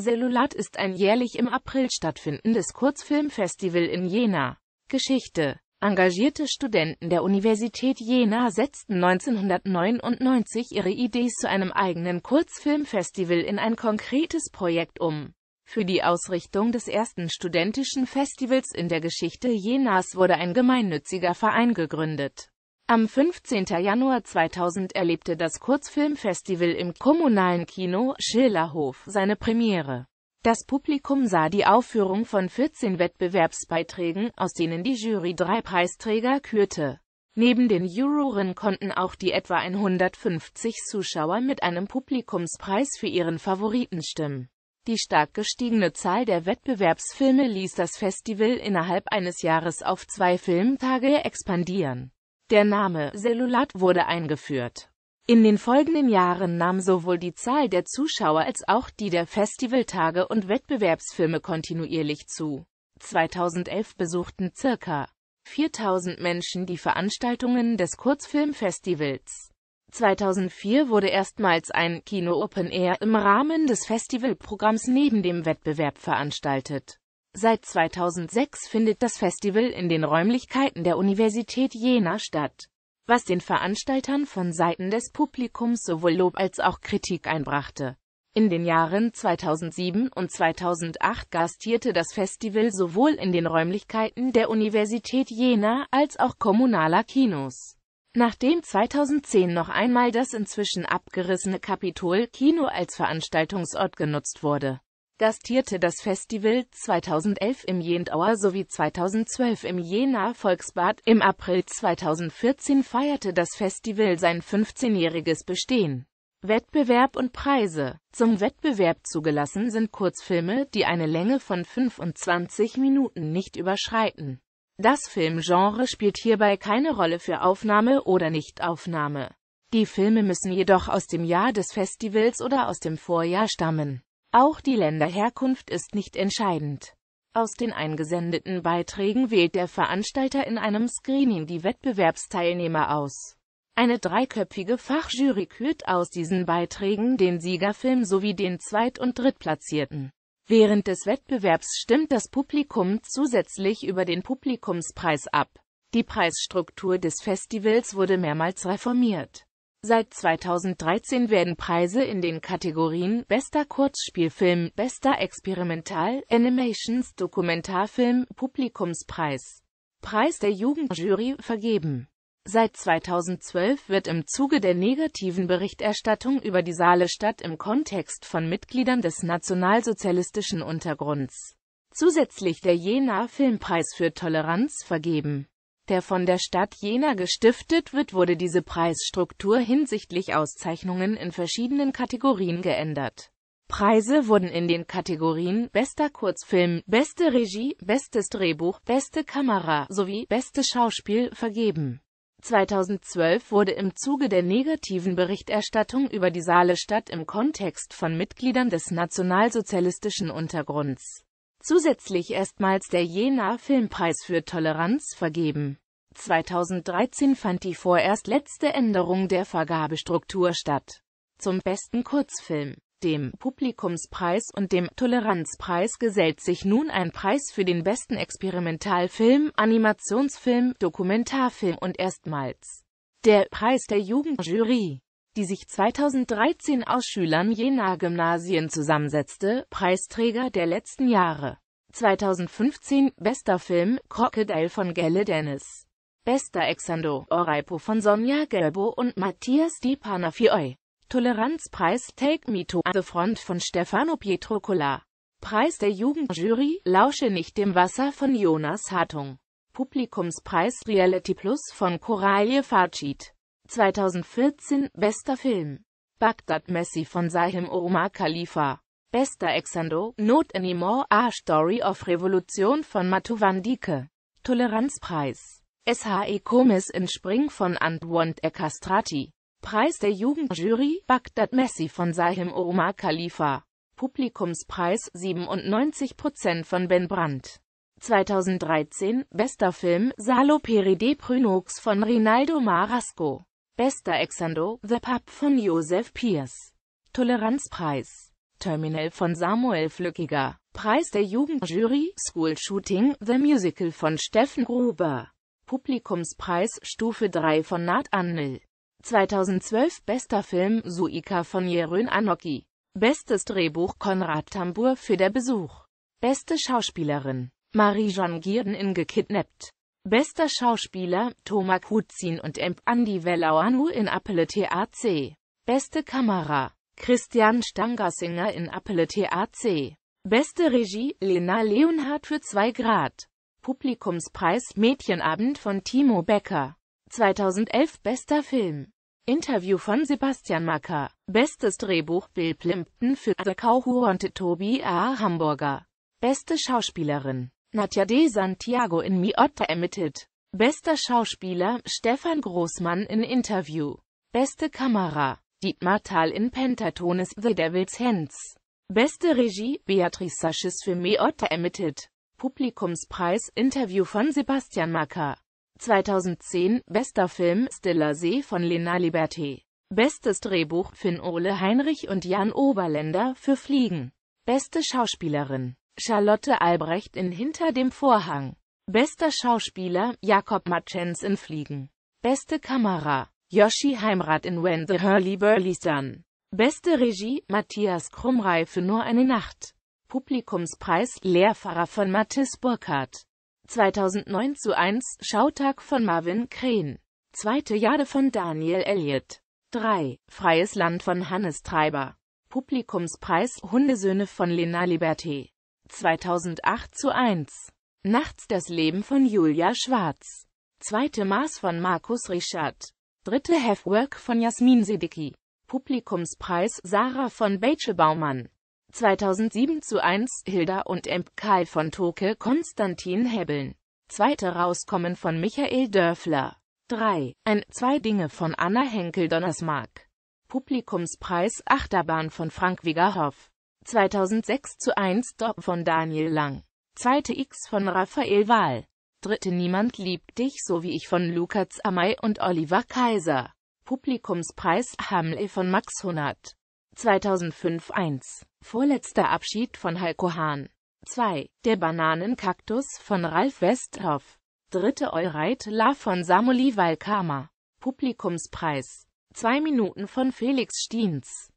Cellulat ist ein jährlich im April stattfindendes Kurzfilmfestival in Jena. Geschichte Engagierte Studenten der Universität Jena setzten 1999 ihre Idee zu einem eigenen Kurzfilmfestival in ein konkretes Projekt um. Für die Ausrichtung des ersten studentischen Festivals in der Geschichte Jenas wurde ein gemeinnütziger Verein gegründet. Am 15. Januar 2000 erlebte das Kurzfilmfestival im kommunalen Kino Schillerhof seine Premiere. Das Publikum sah die Aufführung von 14 Wettbewerbsbeiträgen, aus denen die Jury drei Preisträger kürte. Neben den Juroren konnten auch die etwa 150 Zuschauer mit einem Publikumspreis für ihren Favoriten stimmen. Die stark gestiegene Zahl der Wettbewerbsfilme ließ das Festival innerhalb eines Jahres auf zwei Filmtage expandieren. Der Name Cellulat wurde eingeführt. In den folgenden Jahren nahm sowohl die Zahl der Zuschauer als auch die der Festivaltage und Wettbewerbsfilme kontinuierlich zu. 2011 besuchten circa 4000 Menschen die Veranstaltungen des Kurzfilmfestivals. 2004 wurde erstmals ein Kino Open Air im Rahmen des Festivalprogramms neben dem Wettbewerb veranstaltet. Seit 2006 findet das Festival in den Räumlichkeiten der Universität Jena statt, was den Veranstaltern von Seiten des Publikums sowohl Lob als auch Kritik einbrachte. In den Jahren 2007 und 2008 gastierte das Festival sowohl in den Räumlichkeiten der Universität Jena als auch kommunaler Kinos. Nachdem 2010 noch einmal das inzwischen abgerissene Kapitol Kino als Veranstaltungsort genutzt wurde gastierte das Festival 2011 im Jendauer sowie 2012 im Jenaer Volksbad. Im April 2014 feierte das Festival sein 15-jähriges Bestehen. Wettbewerb und Preise Zum Wettbewerb zugelassen sind Kurzfilme, die eine Länge von 25 Minuten nicht überschreiten. Das Filmgenre spielt hierbei keine Rolle für Aufnahme oder Nichtaufnahme. Die Filme müssen jedoch aus dem Jahr des Festivals oder aus dem Vorjahr stammen. Auch die Länderherkunft ist nicht entscheidend. Aus den eingesendeten Beiträgen wählt der Veranstalter in einem Screening die Wettbewerbsteilnehmer aus. Eine dreiköpfige Fachjury kürt aus diesen Beiträgen den Siegerfilm sowie den Zweit- und Drittplatzierten. Während des Wettbewerbs stimmt das Publikum zusätzlich über den Publikumspreis ab. Die Preisstruktur des Festivals wurde mehrmals reformiert. Seit 2013 werden Preise in den Kategorien Bester Kurzspielfilm, Bester Experimental, Animations Dokumentarfilm, Publikumspreis, Preis der Jugendjury vergeben. Seit 2012 wird im Zuge der negativen Berichterstattung über die Saale-Stadt im Kontext von Mitgliedern des nationalsozialistischen Untergrunds zusätzlich der Jena Filmpreis für Toleranz vergeben der von der Stadt Jena gestiftet wird, wurde diese Preisstruktur hinsichtlich Auszeichnungen in verschiedenen Kategorien geändert. Preise wurden in den Kategorien Bester Kurzfilm, Beste Regie, Bestes Drehbuch, Beste Kamera sowie Beste Schauspiel vergeben. 2012 wurde im Zuge der negativen Berichterstattung über die Saale-Stadt im Kontext von Mitgliedern des nationalsozialistischen Untergrunds Zusätzlich erstmals der Jena Filmpreis für Toleranz vergeben. 2013 fand die vorerst letzte Änderung der Vergabestruktur statt. Zum besten Kurzfilm, dem Publikumspreis und dem Toleranzpreis gesellt sich nun ein Preis für den besten Experimentalfilm, Animationsfilm, Dokumentarfilm und erstmals der Preis der Jugendjury die sich 2013 aus Schülern jener Gymnasien zusammensetzte, Preisträger der letzten Jahre. 2015 Bester Film, Crocodile von Gelle Dennis. Bester Exando, Oraipo von Sonja Gelbo und Matthias Di Panafioi. Toleranzpreis Take Me to the Front von Stefano Pietro Pietrocola. Preis der Jugendjury Lausche nicht dem Wasser von Jonas Hartung. Publikumspreis Reality Plus von Coralie Facit. 2014 Bester Film Bagdad Messi von Sahim Omar Khalifa Bester Exando Not Anymore A Story of Revolution von Matu Van Dike Toleranzpreis SHE Komis in Spring von Antwont Ekastrati Preis der Jugendjury Bagdad Messi von Sahim Omar Khalifa Publikumspreis 97% von Ben Brandt 2013 Bester Film Salo Peride Prunox von Rinaldo Marasco Bester Exando, The Pub von Josef Pierce. Toleranzpreis. Terminal von Samuel Flückiger. Preis der Jugendjury, School Shooting, The Musical von Steffen Gruber. Publikumspreis Stufe 3 von Nat Annel. 2012 Bester Film Suika von Jeroen Anoki. Bestes Drehbuch Konrad Tambur für Der Besuch. Beste Schauspielerin Marie-Jeanne Gierden in Gekidnappt. Bester Schauspieler, Thomas Kutzin und M. Andi Vellauanu in Appele TAC. Beste Kamera, Christian Stangersinger in Appele TAC. Beste Regie, Lena Leonhardt für 2 Grad. Publikumspreis, Mädchenabend von Timo Becker. 2011 Bester Film. Interview von Sebastian Macker. Bestes Drehbuch, Bill Plimpton für Adekau und Tobi A. Hamburger. Beste Schauspielerin Nadja de Santiago in Mi Otta ermittelt. Bester Schauspieler, Stefan Großmann in Interview. Beste Kamera, Dietmar Thal in Pentatonis The Devil's Hands. Beste Regie, Beatrice Sasches für Mi Otta ermittelt. Publikumspreis, Interview von Sebastian Macker. 2010, bester Film, Stiller See von Lena Liberté. Bestes Drehbuch, Finn Ole Heinrich und Jan Oberländer für Fliegen. Beste Schauspielerin Charlotte Albrecht in Hinter dem Vorhang. Bester Schauspieler, Jakob Matschens in Fliegen. Beste Kamera, Yoshi Heimrat in When the Hurly Burly's Done. Beste Regie, Matthias Krummrei für nur eine Nacht. Publikumspreis, Lehrfahrer von Mathis Burkhardt. 2009 zu 1, Schautag von Marvin Krehn. Zweite Jade von Daniel Elliott. 3. Freies Land von Hannes Treiber. Publikumspreis Hundesöhne von Lena Liberté. 2008 zu 1. Nachts das Leben von Julia Schwarz. Zweite Maß von Markus Richard. Dritte Half-Work von Jasmin Sedicki. Publikumspreis Sarah von Beitschebaumann. 2007 zu 1 Hilda und M. Karl von Toke Konstantin Hebbeln. Zweite Rauskommen von Michael Dörfler. 3. Ein, zwei Dinge von Anna Henkel-Donnersmark. Publikumspreis Achterbahn von Frank Wigerhoff. 2006 zu 1 Dop von Daniel Lang. Zweite X von Raphael Wahl. Dritte Niemand liebt dich so wie ich von Lukas Amey und Oliver Kaiser. Publikumspreis Hamle von Max Hunnert. 2005 1. Vorletzter Abschied von Heiko Hahn. 2. Der Bananenkaktus von Ralf Westhoff. 3. Eureit La von Samuli Valkama. Publikumspreis. 2 Minuten von Felix Stiens.